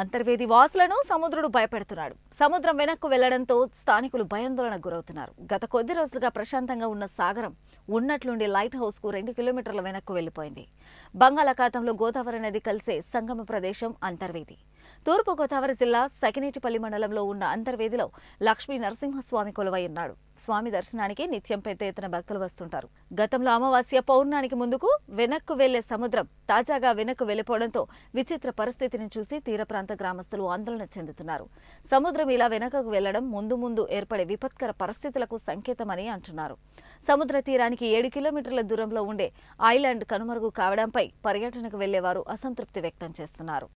అంతర్వేది వాసులను సముద్రుడు భయపెడుతున్నాడు సముద్రం వెనక్కు వెళ్లడంతో స్థానికులు భయాందోళనకు గురవుతున్నారు గత కొద్ది రోజులుగా ప్రశాంతంగా ఉన్న సాగరం ఉన్నట్లుండి లైట్ హౌస్ కు రెండు కిలోమీటర్ల వెనక్కు వెళ్లిపోయింది బంగాళాఖాతంలో గోదావరి నది కలిసే సంగమ ప్రదేశం అంతర్వేది తూర్పుగోదావరి జిల్లా సకినేటిపల్లి మండలంలో ఉన్న అంతర్వేదిలో లక్ష్మీ నరసింహస్వామి కొలువయ్యున్నాడు స్వామి దర్శనానికి నిత్యం పెద్ద ఎత్తున భక్తులు వస్తుంటారు గతంలో అమావాస్య పౌర్ణానికి ముందుకు వెనక్కు వెళ్లే సముద్రం తాజాగా వెనక్కు వెళ్లిపోవడంతో విచిత్ర పరిస్థితిని చూసి తీర ప్రాంత గ్రామస్తులు ఆందోళన చెందుతున్నారు సముద్రం ఇలా వెనకకు వెళ్లడం ముందు ముందు ఏర్పడే విపత్కర పరిస్థితులకు సంకేతమని అంటున్నారు సముద్ర తీరానికి ఏడు కిలోమీటర్ల దూరంలో ఉండే ఐలాండ్ కనుమరుగు కావడంపై పర్యటనకు వెళ్లేవారు అసంతృప్తి వ్యక్తం చేస్తున్నారు